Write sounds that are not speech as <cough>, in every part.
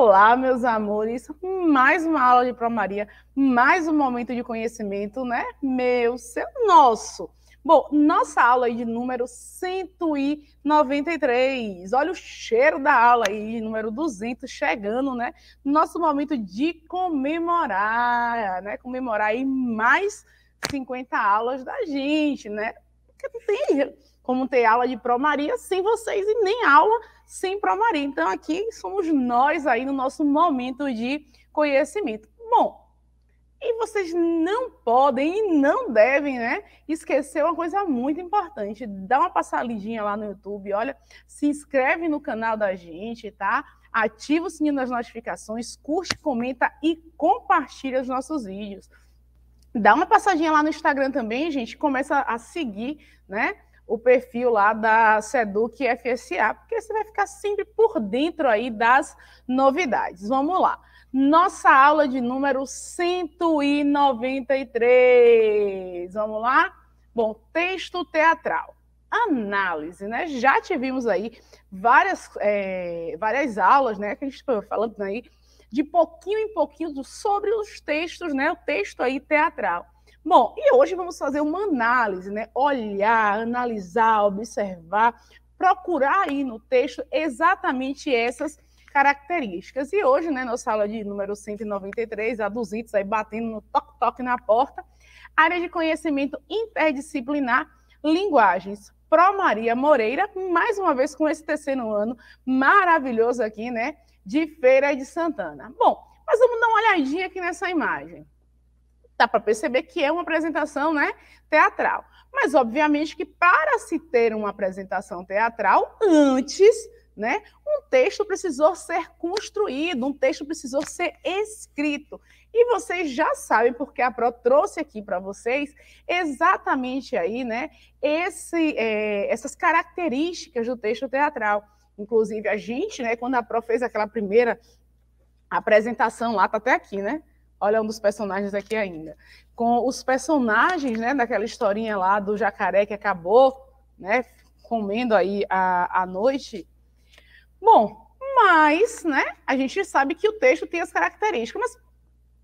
Olá, meus amores, mais uma aula de Promaria, mais um momento de conhecimento, né? Meu, seu, nosso. Bom, nossa aula aí de número 193. Olha o cheiro da aula aí de número 200 chegando, né? Nosso momento de comemorar, né? Comemorar aí mais 50 aulas da gente, né? Porque não tem como ter aula de Promaria sem vocês e nem aula sem promaria. Então, aqui somos nós aí no nosso momento de conhecimento. Bom, e vocês não podem e não devem, né? Esquecer uma coisa muito importante. Dá uma passadinha lá no YouTube, olha, se inscreve no canal da gente, tá? Ativa o sininho das notificações, curte, comenta e compartilha os nossos vídeos. Dá uma passadinha lá no Instagram também, gente. Começa a seguir, né? o perfil lá da Seduc FSA, porque você vai ficar sempre por dentro aí das novidades. Vamos lá. Nossa aula de número 193. Vamos lá? Bom, texto teatral. Análise, né? Já tivemos aí várias, é, várias aulas, né? Que a gente foi tá falando aí de pouquinho em pouquinho sobre os textos, né? O texto aí teatral. Bom, e hoje vamos fazer uma análise, né? Olhar, analisar, observar, procurar aí no texto exatamente essas características. E hoje, né, nossa aula de número 193, a 200 aí batendo no toque-toque na porta, área de conhecimento interdisciplinar, linguagens. Pro Maria Moreira, mais uma vez com esse terceiro ano maravilhoso aqui, né, de Feira de Santana. Bom, mas vamos dar uma olhadinha aqui nessa imagem. Dá para perceber que é uma apresentação né, teatral. Mas, obviamente, que para se ter uma apresentação teatral, antes, né, um texto precisou ser construído, um texto precisou ser escrito. E vocês já sabem, porque a Pro trouxe aqui para vocês exatamente aí, né, esse, é, essas características do texto teatral. Inclusive, a gente, né, quando a Pro fez aquela primeira apresentação lá, está até aqui, né? Olha um dos personagens aqui ainda. Com os personagens, né, daquela historinha lá do jacaré que acabou, né, comendo aí a, a noite. Bom, mas, né, a gente sabe que o texto tem as características, mas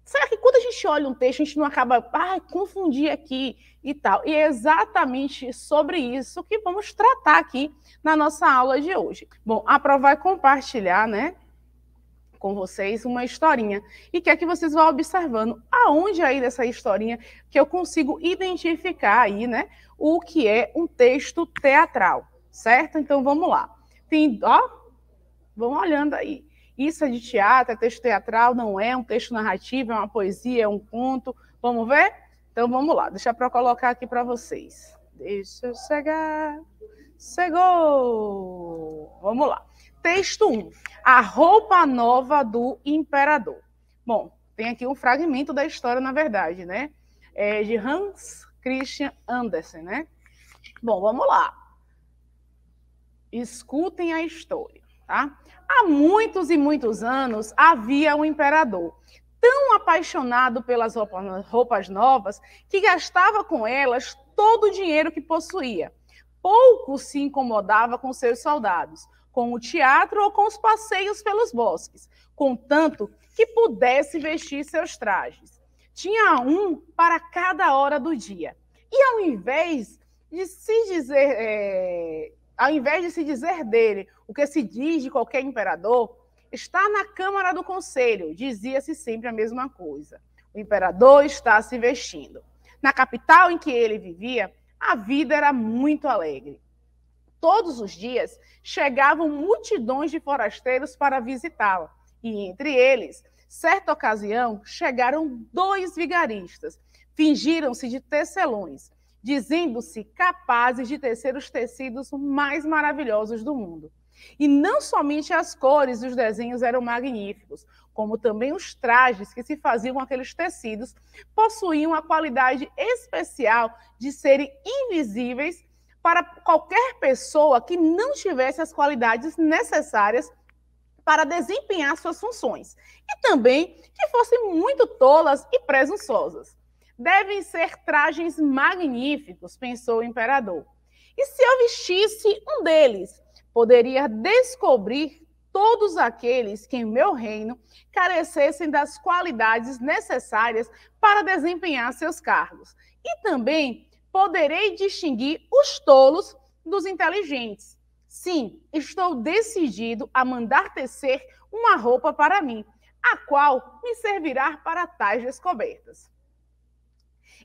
será que quando a gente olha um texto, a gente não acaba, ah, confundir aqui e tal? E é exatamente sobre isso que vamos tratar aqui na nossa aula de hoje. Bom, aprovar e compartilhar, né, com vocês uma historinha e quer que vocês vão observando aonde aí dessa historinha que eu consigo identificar aí, né, o que é um texto teatral, certo? Então vamos lá. Tem, ó, vão olhando aí. Isso é de teatro, é texto teatral, não é, é um texto narrativo, é uma poesia, é um conto. Vamos ver? Então vamos lá, deixa para colocar aqui para vocês. Deixa eu chegar. Chegou! Vamos lá texto 1, a roupa nova do imperador. Bom, tem aqui um fragmento da história, na verdade, né? É de Hans Christian Andersen, né? Bom, vamos lá. Escutem a história, tá? Há muitos e muitos anos havia um imperador tão apaixonado pelas roupas, roupas novas que gastava com elas todo o dinheiro que possuía. Pouco se incomodava com seus soldados, com o teatro ou com os passeios pelos bosques, contanto que pudesse vestir seus trajes. Tinha um para cada hora do dia. E ao invés de se dizer, é, ao invés de se dizer dele o que se diz de qualquer imperador, está na Câmara do Conselho, dizia-se sempre a mesma coisa. O imperador está se vestindo. Na capital em que ele vivia, a vida era muito alegre. Todos os dias chegavam multidões de forasteiros para visitá-la, e entre eles, certa ocasião, chegaram dois vigaristas. Fingiram-se de tecelões, dizendo-se capazes de tecer os tecidos mais maravilhosos do mundo. E não somente as cores e os desenhos eram magníficos, como também os trajes que se faziam com aqueles tecidos possuíam a qualidade especial de serem invisíveis para qualquer pessoa que não tivesse as qualidades necessárias para desempenhar suas funções e também que fossem muito tolas e presunçosas. Devem ser trajes magníficos, pensou o imperador. E se eu vestisse um deles, poderia descobrir todos aqueles que em meu reino carecessem das qualidades necessárias para desempenhar seus cargos. E também poderei distinguir os tolos dos inteligentes. Sim, estou decidido a mandar tecer uma roupa para mim, a qual me servirá para tais descobertas.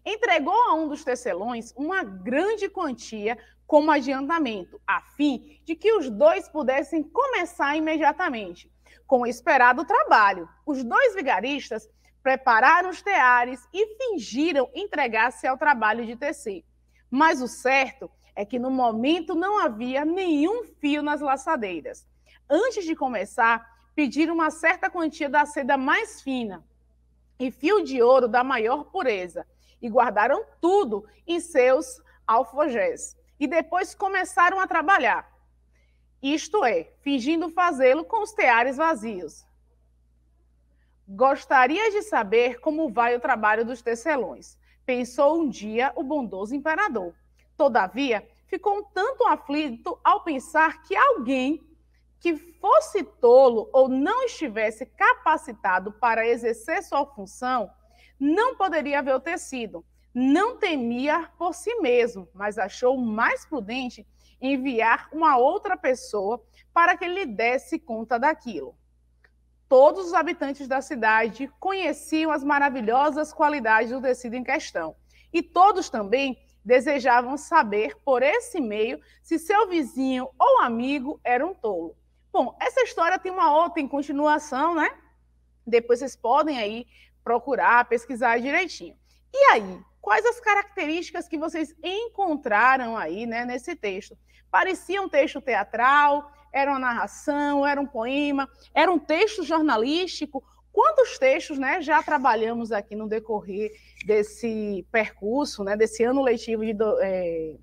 Entregou a um dos tecelões uma grande quantia como adiantamento, a fim de que os dois pudessem começar imediatamente. Com o esperado trabalho, os dois vigaristas prepararam os teares e fingiram entregar-se ao trabalho de tecer. Mas o certo é que no momento não havia nenhum fio nas laçadeiras. Antes de começar, pediram uma certa quantia da seda mais fina e fio de ouro da maior pureza, e guardaram tudo em seus alfogés. E depois começaram a trabalhar. Isto é, fingindo fazê-lo com os teares vazios, Gostaria de saber como vai o trabalho dos tecelões? Pensou um dia o bondoso imperador. Todavia, ficou um tanto aflito ao pensar que alguém que fosse tolo ou não estivesse capacitado para exercer sua função não poderia ver o tecido. Não temia por si mesmo, mas achou mais prudente enviar uma outra pessoa para que lhe desse conta daquilo todos os habitantes da cidade conheciam as maravilhosas qualidades do tecido em questão. E todos também desejavam saber, por esse meio, se seu vizinho ou amigo era um tolo. Bom, essa história tem uma outra em continuação, né? Depois vocês podem aí procurar, pesquisar direitinho. E aí, quais as características que vocês encontraram aí, né, nesse texto? Parecia um texto teatral, era uma narração, era um poema, era um texto jornalístico. Quantos textos né, já trabalhamos aqui no decorrer desse percurso, né, desse ano letivo de, é,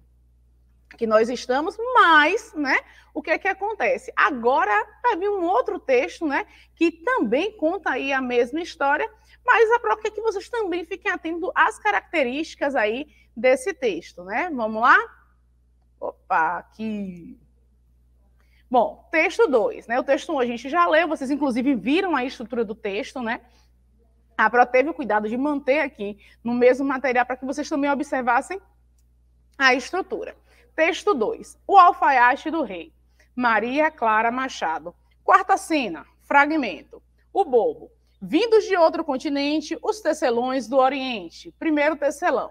que nós estamos, mas né, o que é que acontece? Agora vai vir um outro texto né, que também conta aí a mesma história, mas a própria é que vocês também fiquem atentos às características aí desse texto, né? Vamos lá? Opa, aqui. Bom, texto 2, né? O texto 1 um a gente já leu, vocês inclusive viram a estrutura do texto, né? A Pro teve o cuidado de manter aqui no mesmo material para que vocês também observassem a estrutura. Texto 2. O alfaiate do rei. Maria Clara Machado. Quarta cena, fragmento. O bobo. Vindos de outro continente, os tecelões do Oriente. Primeiro tecelão.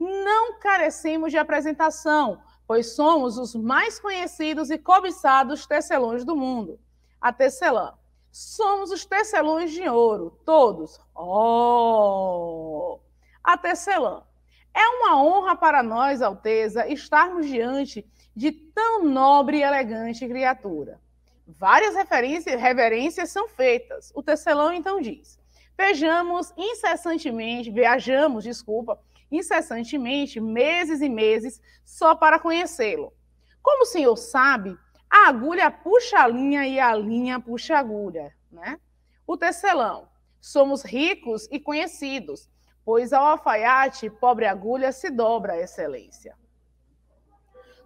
Não carecemos de apresentação pois somos os mais conhecidos e cobiçados tecelões do mundo. A tecelã. Somos os tecelões de ouro, todos. Oh! A tecelã. É uma honra para nós, Alteza, estarmos diante de tão nobre e elegante criatura. Várias reverências são feitas. O tecelão então diz: Vejamos incessantemente, viajamos, desculpa, incessantemente, meses e meses, só para conhecê-lo. Como o senhor sabe, a agulha puxa a linha e a linha puxa a agulha, né? O tecelão. Somos ricos e conhecidos, pois ao alfaiate, pobre agulha se dobra, excelência.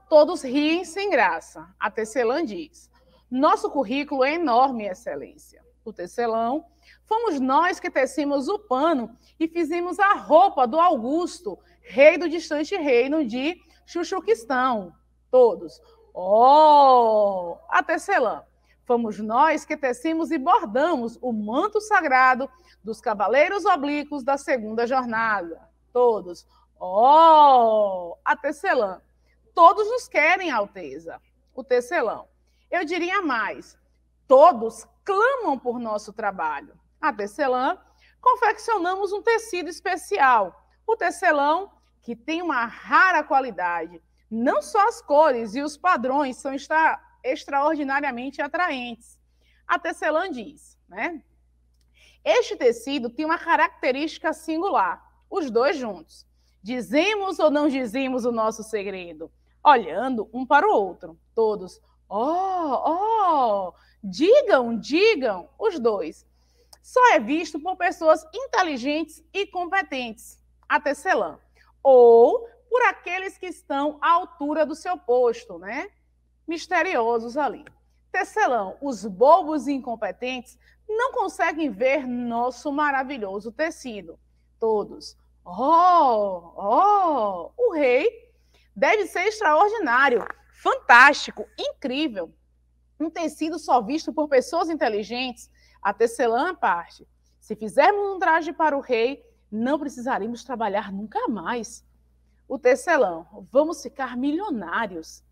Todos riem sem graça. A tecelã diz: Nosso currículo é enorme, excelência. O tecelão Fomos nós que tecemos o pano e fizemos a roupa do Augusto, rei do distante reino de Chuchuquistão. Todos. Oh! A tecelã. Fomos nós que tecemos e bordamos o manto sagrado dos cavaleiros oblíquos da segunda jornada. Todos. Oh! A tecelã. Todos nos querem, Alteza. O tecelão. Eu diria mais. Todos clamam por nosso trabalho a Tecelã, confeccionamos um tecido especial, o tecelão, que tem uma rara qualidade. Não só as cores e os padrões são extra, extraordinariamente atraentes. A tecelã diz, né? Este tecido tem uma característica singular, os dois juntos. Dizemos ou não dizemos o nosso segredo? Olhando um para o outro, todos. Oh, oh! Digam, digam, os dois só é visto por pessoas inteligentes e competentes, a tecelã, ou por aqueles que estão à altura do seu posto, né? Misteriosos ali. Tecelã, os bobos e incompetentes não conseguem ver nosso maravilhoso tecido. Todos. Oh, oh, o rei deve ser extraordinário, fantástico, incrível. Um tecido só visto por pessoas inteligentes a tecelã à parte, se fizermos um traje para o rei, não precisaremos trabalhar nunca mais. O tecelão, vamos ficar milionários.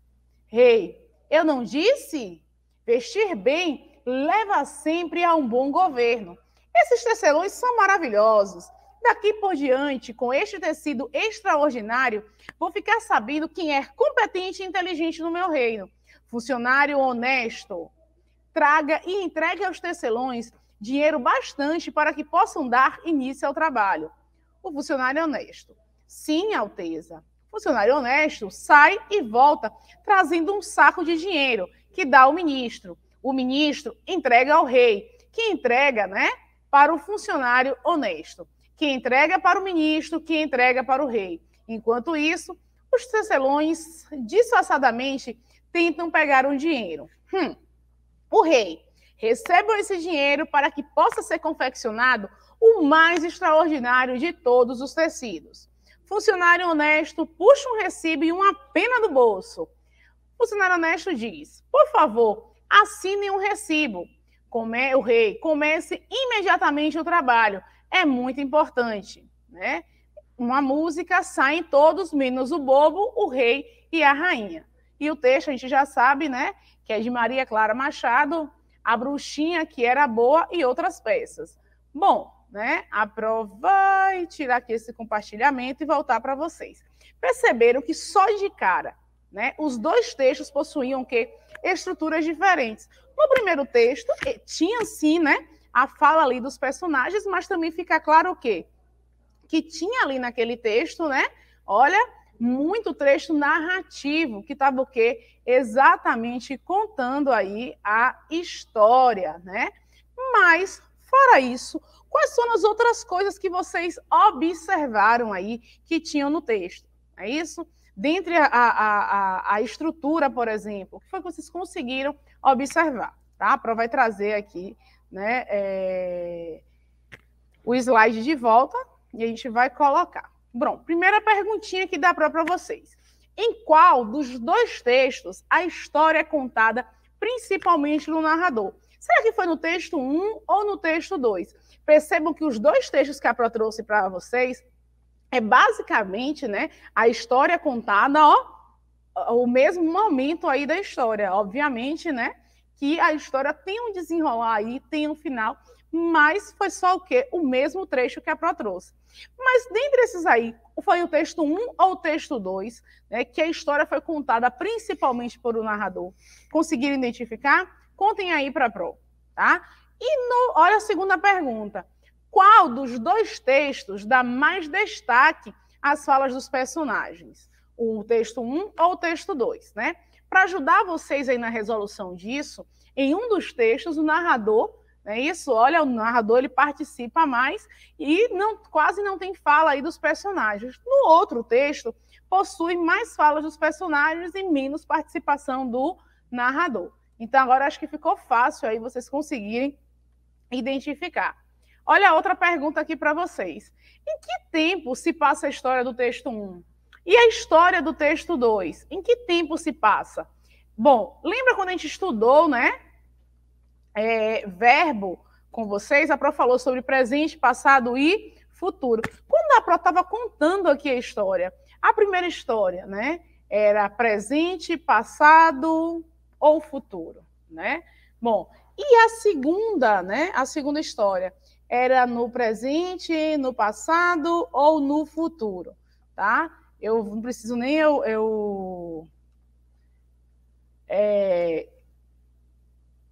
Rei, eu não disse? Vestir bem leva sempre a um bom governo. Esses tecelões são maravilhosos. Daqui por diante, com este tecido extraordinário, vou ficar sabendo quem é competente e inteligente no meu reino. Funcionário honesto, traga e entregue aos tecelões dinheiro bastante para que possam dar início ao trabalho. O funcionário é honesto. Sim, Alteza. Funcionário honesto sai e volta trazendo um saco de dinheiro que dá ao ministro. O ministro entrega ao rei, que entrega, né, para o funcionário honesto, que entrega para o ministro, que entrega para o rei. Enquanto isso, os tecelões disfarçadamente tentam pegar o um dinheiro. Hum, o rei, recebam esse dinheiro para que possa ser confeccionado o mais extraordinário de todos os tecidos. Funcionário honesto puxa um recibo e uma pena do bolso. Funcionário honesto diz: Por favor, assine um recibo. Come, o rei, comece imediatamente o trabalho. É muito importante, né? Uma música saem todos, menos o bobo, o rei e a rainha. E o texto a gente já sabe, né? Que é de Maria Clara Machado, A Bruxinha que Era Boa e outras peças. Bom, né? Aprovar e tirar aqui esse compartilhamento e voltar para vocês. Perceberam que só de cara, né? Os dois textos possuíam que estruturas diferentes. No primeiro texto eh, tinha sim, né? A fala ali dos personagens, mas também fica claro o quê? Que tinha ali naquele texto, né? Olha, muito trecho narrativo que estava o quê? Exatamente contando aí a história, né? Mas, fora isso, quais são as outras coisas que vocês observaram aí que tinham no texto? É isso? Dentre a, a, a, a estrutura, por exemplo, o que foi que vocês conseguiram observar? Tá? A Pro vai trazer aqui né, é, o slide de volta e a gente vai colocar. Bom, primeira perguntinha que dá para vocês. Em qual dos dois textos a história é contada principalmente no narrador? Será que foi no texto 1 ou no texto 2? Percebam que os dois textos que a Pro trouxe para vocês é basicamente, né, a história contada, ó, o mesmo momento aí da história, obviamente, né, que a história tem um desenrolar aí, tem um final, mas foi só o quê? O mesmo trecho que a Pro trouxe. Mas dentre esses aí, foi o texto 1 ou o texto 2, né, que a história foi contada principalmente por um narrador. Conseguiram identificar? Contem aí para a Pro, tá? E no, olha a segunda pergunta. Qual dos dois textos dá mais destaque às falas dos personagens? O texto 1 ou o texto 2, né? Para ajudar vocês aí na resolução disso, em um dos textos, o narrador é isso? Olha, o narrador ele participa mais e não, quase não tem fala aí dos personagens. No outro texto, possui mais falas dos personagens e menos participação do narrador. Então, agora acho que ficou fácil aí vocês conseguirem identificar. Olha outra pergunta aqui para vocês. Em que tempo se passa a história do texto 1? E a história do texto 2? Em que tempo se passa? Bom, lembra quando a gente estudou, né? é, verbo com vocês. A Pro falou sobre presente, passado e futuro. Quando a Pro estava contando aqui a história, a primeira história, né? Era presente, passado ou futuro, né? Bom, e a segunda, né? A segunda história era no presente, no passado ou no futuro, tá? Eu não preciso nem eu, eu é,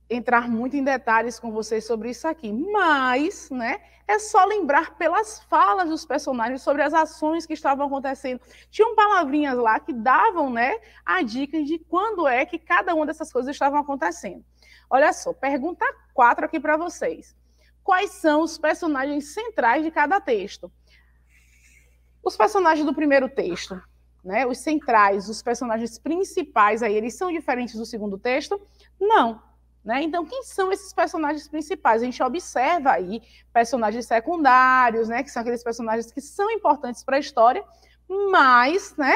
entrar muito em detalhes com vocês sobre isso aqui, mas, né, é só lembrar pelas falas dos personagens sobre as ações que estavam acontecendo. Tinham palavrinhas lá que davam, né, a dica de quando é que cada uma dessas coisas estavam acontecendo. Olha só, pergunta 4 aqui para vocês. Quais são os personagens centrais de cada texto? Os personagens do primeiro texto, né, os centrais, os personagens principais aí, eles são diferentes do segundo texto? Não né? Então, quem são esses personagens principais? A gente observa aí personagens secundários, né? que são aqueles personagens que são importantes para a história, mas né?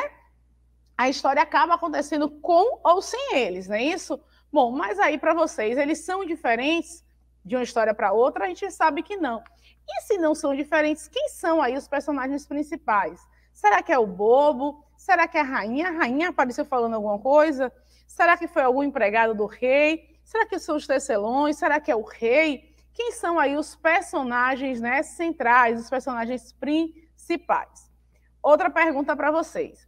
a história acaba acontecendo com ou sem eles, não é isso? Bom, mas aí para vocês, eles são diferentes de uma história para outra? A gente sabe que não. E se não são diferentes, quem são aí os personagens principais? Será que é o bobo? Será que é a rainha? A rainha apareceu falando alguma coisa? Será que foi algum empregado do rei? Será que são os tecelões? Será que é o rei? Quem são aí os personagens né, centrais, os personagens principais? Outra pergunta para vocês.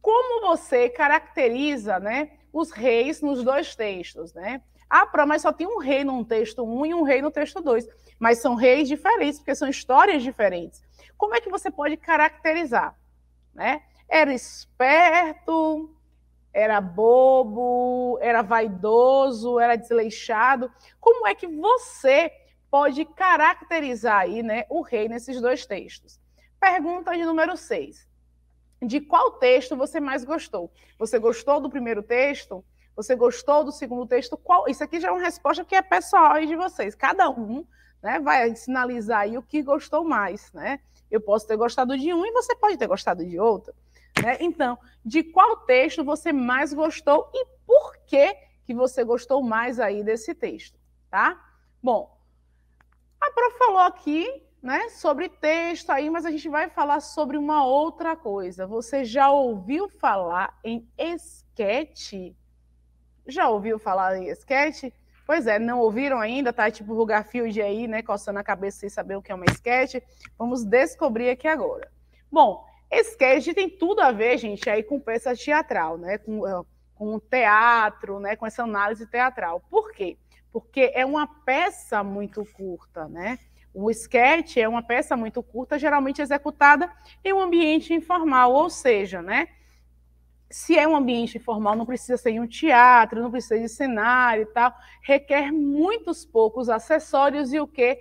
Como você caracteriza né, os reis nos dois textos? Né? Ah, mas só tem um rei no texto 1 um e um rei no texto 2. Mas são reis diferentes, porque são histórias diferentes. Como é que você pode caracterizar? Né? Era esperto, era bobo, era vaidoso, era desleixado. Como é que você pode caracterizar aí, né, o rei nesses dois textos? Pergunta de número 6. De qual texto você mais gostou? Você gostou do primeiro texto? Você gostou do segundo texto? Qual? Isso aqui já é uma resposta que é pessoal de vocês. Cada um né, vai sinalizar aí o que gostou mais, né? Eu posso ter gostado de um e você pode ter gostado de outro. Né? Então, de qual texto você mais gostou e por que, que você gostou mais aí desse texto, tá? Bom, a prof falou aqui né, sobre texto aí, mas a gente vai falar sobre uma outra coisa. Você já ouviu falar em esquete? Já ouviu falar em esquete? Pois é, não ouviram ainda? Tá tipo o Garfield aí, né, coçando a cabeça sem saber o que é uma esquete. Vamos descobrir aqui agora. Bom, Sketch tem tudo a ver, gente, aí com peça teatral, né? Com, eh, com teatro, né? Com essa análise teatral. Por quê? Porque é uma peça muito curta, né? O sketch é uma peça muito curta, geralmente executada em um ambiente informal, ou seja, né? Se é um ambiente informal, não precisa ser em um teatro, não precisa de cenário e tal, requer muitos poucos acessórios e o quê?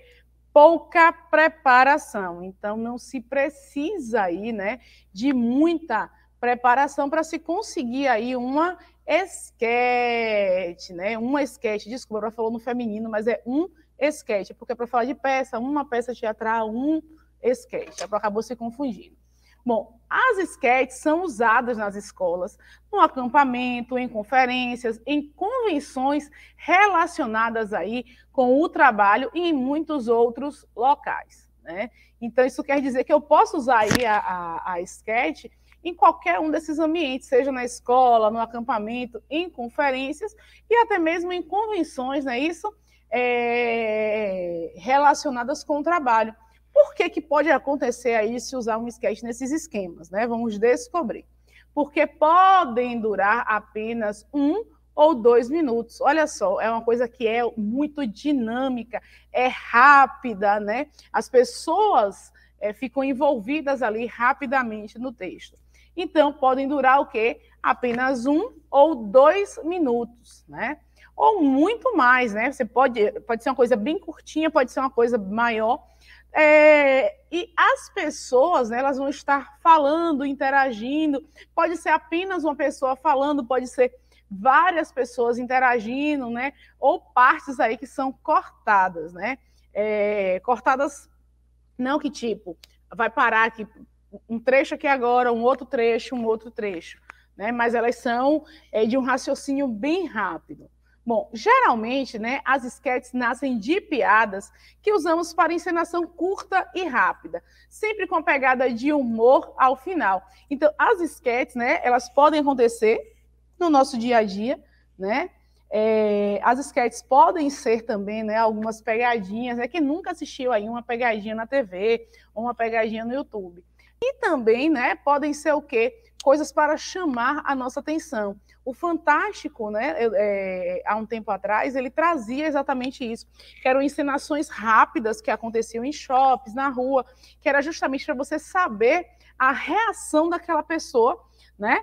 pouca preparação. Então, não se precisa aí, né, de muita preparação para se conseguir aí uma esquete, né? Uma esquete, desculpa, ela falou no feminino, mas é um esquete, porque é para falar de peça, uma peça teatral, um esquete. acabou se confundindo. Bom, as esquetes são usadas nas escolas, no acampamento, em conferências, em convenções relacionadas aí com o trabalho e em muitos outros locais. Né? Então, isso quer dizer que eu posso usar aí a, a, a esquete em qualquer um desses ambientes, seja na escola, no acampamento, em conferências e até mesmo em convenções, não é isso? É, relacionadas com o trabalho. Por que, que pode acontecer aí se usar um sketch nesses esquemas? Né? Vamos descobrir. Porque podem durar apenas um ou dois minutos. Olha só, é uma coisa que é muito dinâmica, é rápida, né? As pessoas é, ficam envolvidas ali rapidamente no texto. Então, podem durar o quê? Apenas um ou dois minutos, né? Ou muito mais, né? Você pode, pode ser uma coisa bem curtinha, pode ser uma coisa maior, é, e as pessoas, né, elas vão estar falando, interagindo. Pode ser apenas uma pessoa falando, pode ser várias pessoas interagindo, né? Ou partes aí que são cortadas, né? É, cortadas, não que tipo, vai parar aqui um trecho aqui agora, um outro trecho, um outro trecho, né? Mas elas são é, de um raciocínio bem rápido. Bom, geralmente, né, as esquetes nascem de piadas que usamos para encenação curta e rápida, sempre com pegada de humor ao final. Então, as esquetes, né, elas podem acontecer no nosso dia a dia, né? É, as esquetes podem ser também, né, algumas pegadinhas, né, quem nunca assistiu aí uma pegadinha na TV, ou uma pegadinha no YouTube. E também, né, podem ser o quê? Coisas para chamar a nossa atenção. O Fantástico, né, é, há um tempo atrás, ele trazia exatamente isso, que eram encenações rápidas que aconteciam em shoppings, na rua, que era justamente para você saber a reação daquela pessoa, né,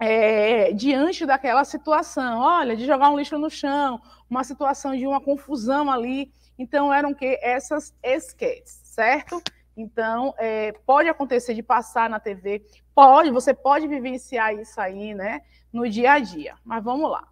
é, diante daquela situação. Olha, de jogar um lixo no chão, uma situação de uma confusão ali. Então eram que essas esquetes, certo? Então, é, pode acontecer de passar na TV, pode, você pode vivenciar isso aí, né, no dia a dia. Mas vamos lá.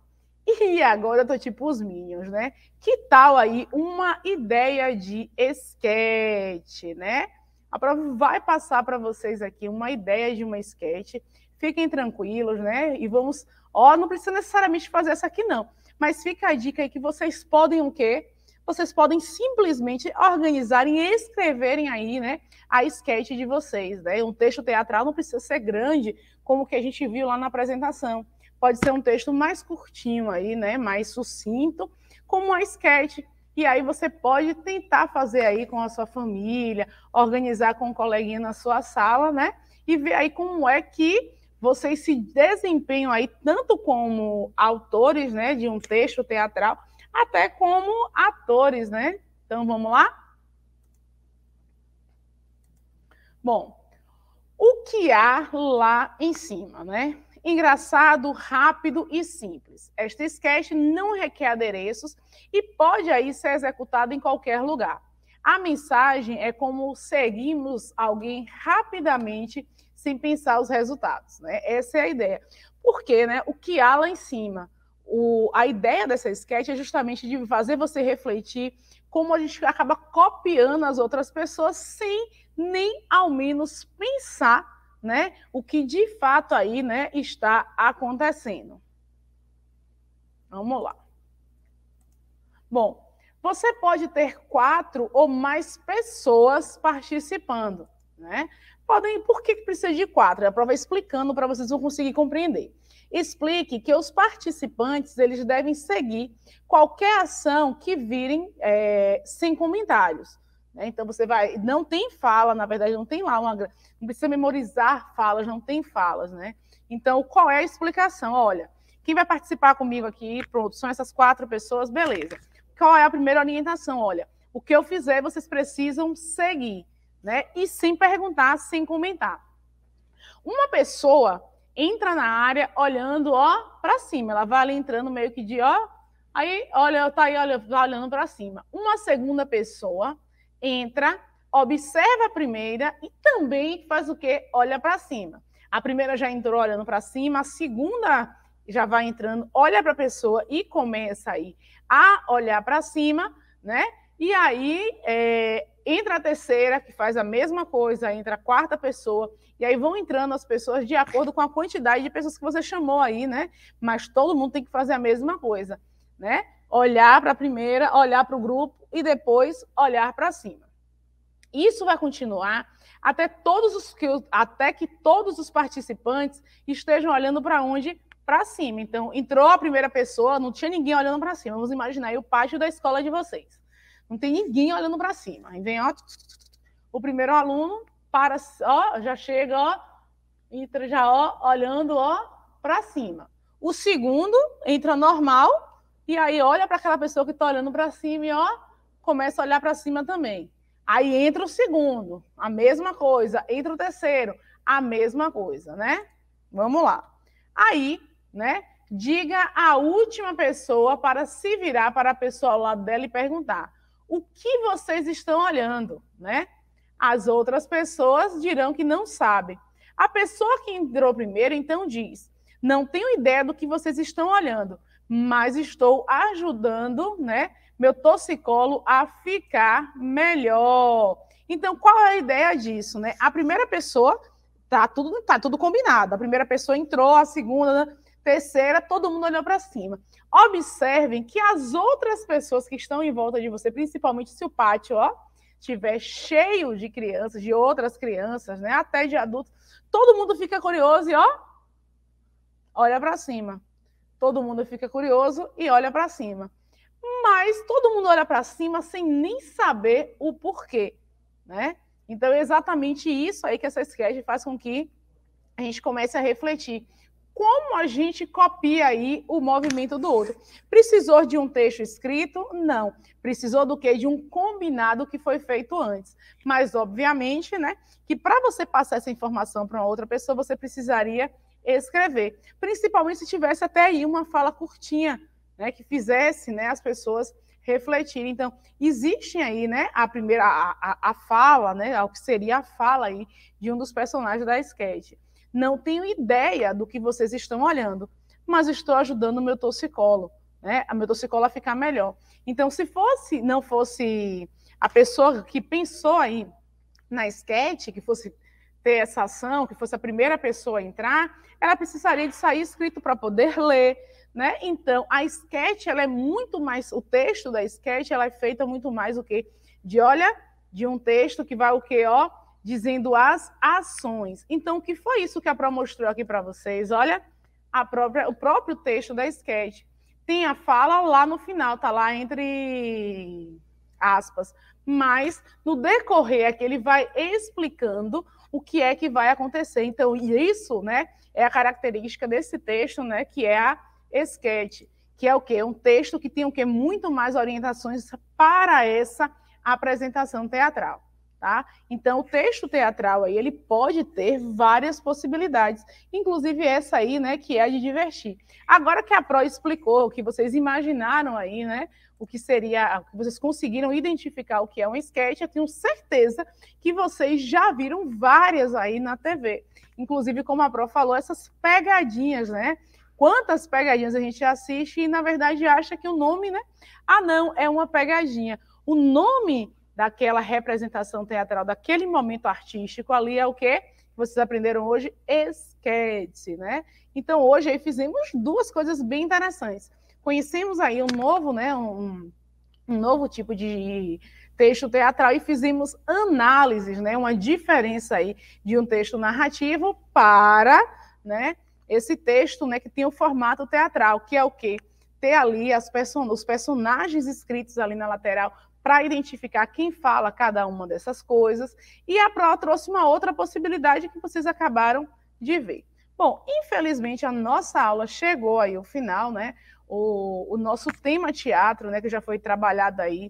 E agora eu tô tipo os Minions, né? Que tal aí uma ideia de esquete, né? A prova vai passar para vocês aqui uma ideia de uma esquete. Fiquem tranquilos, né? E vamos, ó, não precisa necessariamente fazer essa aqui não, mas fica a dica aí que vocês podem o quê? vocês podem simplesmente organizarem e escreverem aí, né, a sketch de vocês, né? Um texto teatral não precisa ser grande, como o que a gente viu lá na apresentação. Pode ser um texto mais curtinho aí, né, mais sucinto, como a sketch. E aí você pode tentar fazer aí com a sua família, organizar com um coleguinha na sua sala, né? E ver aí como é que vocês se desempenham aí tanto como autores, né, de um texto teatral, até como atores, né? Então vamos lá? Bom, o que há lá em cima, né? Engraçado, rápido e simples. Este sketch não requer adereços e pode aí ser executado em qualquer lugar. A mensagem é como seguimos alguém rapidamente sem pensar os resultados, né? Essa é a ideia. quê, né? O que há lá em cima? o, a ideia dessa sketch é justamente de fazer você refletir como a gente acaba copiando as outras pessoas sem nem ao menos pensar né, o que de fato aí né, está acontecendo. Vamos lá. Bom, você pode ter quatro ou mais pessoas participando. Né? Podem, por que precisa de quatro? É a prova explicando para vocês vão conseguir compreender explique que os participantes eles devem seguir qualquer ação que virem é, sem comentários. Né? Então você vai, não tem fala, na verdade não tem lá uma, não precisa memorizar falas, não tem falas, né? Então qual é a explicação? Olha, quem vai participar comigo aqui, pronto, são essas quatro pessoas, beleza? Qual é a primeira orientação? Olha, o que eu fizer vocês precisam seguir, né? E sem perguntar, sem comentar. Uma pessoa entra na área olhando, ó, para cima. Ela vai ali entrando meio que de, ó, aí, olha, tá aí, olha, vai olhando para cima. Uma segunda pessoa entra, observa a primeira e também faz o quê? Olha para cima. A primeira já entrou olhando para cima, a segunda já vai entrando, olha para a pessoa e começa aí a olhar para cima, né? E aí é, entra a terceira, que faz a mesma coisa, entra a quarta pessoa, e aí vão entrando as pessoas de acordo com a quantidade de pessoas que você chamou aí, né? Mas todo mundo tem que fazer a mesma coisa, né? Olhar para a primeira, olhar para o grupo e depois olhar para cima. Isso vai continuar até todos os que até que todos os participantes estejam olhando para onde para cima. Então, entrou a primeira pessoa, não tinha ninguém olhando para cima. Vamos imaginar aí o pátio da escola de vocês. Não tem ninguém olhando para cima. Aí vem, ó, o primeiro aluno para, ó, já chega, ó, entra já, ó, olhando, ó, para cima. O segundo entra normal e aí olha para aquela pessoa que está olhando para cima e, ó, começa a olhar para cima também. Aí entra o segundo, a mesma coisa. Entra o terceiro, a mesma coisa, né? Vamos lá. Aí, né? Diga a última pessoa para se virar para a pessoa ao lado dela e perguntar: o que vocês estão olhando, né? As outras pessoas dirão que não sabem. A pessoa que entrou primeiro, então, diz: Não tenho ideia do que vocês estão olhando, mas estou ajudando, né? Meu torcicolo a ficar melhor. Então, qual é a ideia disso, né? A primeira pessoa tá tudo tá tudo combinado. A primeira pessoa entrou, a segunda, terceira, todo mundo olhou para cima observem que as outras pessoas que estão em volta de você, principalmente se o pátio, ó, tiver cheio de crianças, de outras crianças, né, até de adultos, todo mundo fica curioso e ó, olha para cima. Todo mundo fica curioso e olha para cima. Mas todo mundo olha para cima sem nem saber o porquê, né? Então é exatamente isso aí que essa sketch faz com que a gente comece a refletir. Como a gente copia aí o movimento do outro? Precisou de um texto escrito? Não. Precisou do quê? De um combinado que foi feito antes. Mas, obviamente, né, que para você passar essa informação para uma outra pessoa, você precisaria escrever. Principalmente se tivesse até aí uma fala curtinha, né, que fizesse né, as pessoas refletirem. Então, existem aí, né, a primeira, a, a, a fala, né, o que seria a fala aí de um dos personagens da sketch não tenho ideia do que vocês estão olhando, mas estou ajudando o meu torcicolo, né? A meu torcicolo a ficar melhor. Então, se fosse, não fosse a pessoa que pensou aí na esquete, que fosse ter essa ação, que fosse a primeira pessoa a entrar, ela precisaria de sair escrito para poder <laughs> ler, né? Então, a sketch, ela é muito mais, o texto da sketch, ela é feita muito mais o que de olha, de um texto que vai o que, ó, dizendo as ações. Então, o que foi isso que a Pro mostrou aqui para vocês? Olha, própria, o próprio texto da sketch tem a fala lá no final, tá lá entre aspas, mas no decorrer é que ele vai explicando o que é que vai acontecer. Então, isso, né, é a característica desse texto, né, que é a sketch, que é o quê? Um texto que tem o quê? Muito mais orientações para essa apresentação teatral. Tá? Então, o texto teatral aí, ele pode ter várias possibilidades, inclusive essa aí, né, que é a de divertir. Agora que a Pro explicou, que vocês imaginaram aí, né, o que seria, vocês conseguiram identificar o que é um sketch, eu tenho certeza que vocês já viram várias aí na TV. Inclusive, como a Pro falou, essas pegadinhas, né, quantas pegadinhas a gente assiste e, na verdade, acha que o nome, né, ah, não, é uma pegadinha. O nome daquela representação teatral, daquele momento artístico ali é o que vocês aprenderam hoje, esquece, né? Então hoje aí fizemos duas coisas bem interessantes. Conhecemos aí um novo, né, um, um novo tipo de texto teatral e fizemos análises, né, uma diferença aí de um texto narrativo para, né, esse texto, né, que tem o um formato teatral, que é o quê? ter ali as person os personagens escritos ali na lateral para identificar quem fala cada uma dessas coisas. E a Pro trouxe uma outra possibilidade que vocês acabaram de ver. Bom, infelizmente a nossa aula chegou aí ao final, né? O, o nosso tema teatro, né, que já foi trabalhado aí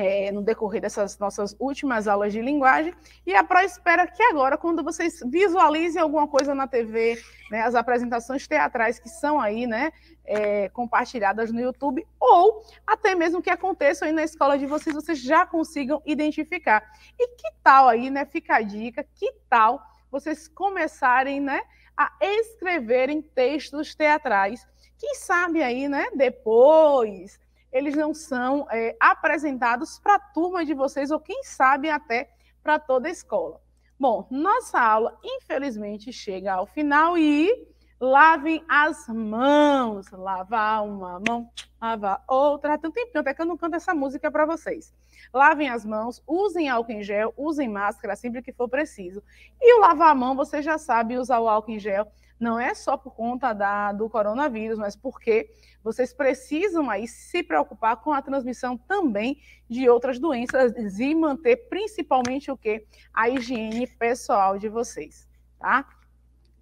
é, no decorrer dessas nossas últimas aulas de linguagem. E a Pro espera que agora, quando vocês visualizem alguma coisa na TV, né, as apresentações teatrais que são aí, né, é, compartilhadas no YouTube, ou até mesmo que aconteçam aí na escola de vocês, vocês já consigam identificar. E que tal aí, né, fica a dica, que tal vocês começarem, né, a escreverem textos teatrais. Quem sabe aí, né, depois eles não são é, apresentados para a turma de vocês, ou quem sabe até para toda a escola. Bom, nossa aula, infelizmente, chega ao final e lavem as mãos. Lavar uma mão, lavar outra. Tem um tempinho até que eu não canto essa música para vocês. Lavem as mãos, usem álcool em gel, usem máscara sempre que for preciso. E o lavar a mão, você já sabe usar o álcool em gel não é só por conta da, do coronavírus, mas porque vocês precisam aí se preocupar com a transmissão também de outras doenças e manter principalmente o que? A higiene pessoal de vocês, tá?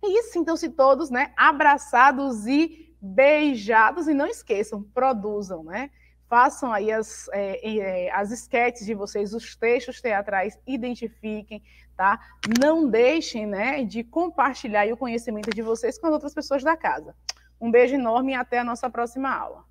E sintam-se todos, né, abraçados e beijados e não esqueçam, produzam, né? façam aí as, é, é, as esquetes de vocês, os textos teatrais, identifiquem, tá? Não deixem, né, de compartilhar o conhecimento de vocês com as outras pessoas da casa. Um beijo enorme e até a nossa próxima aula.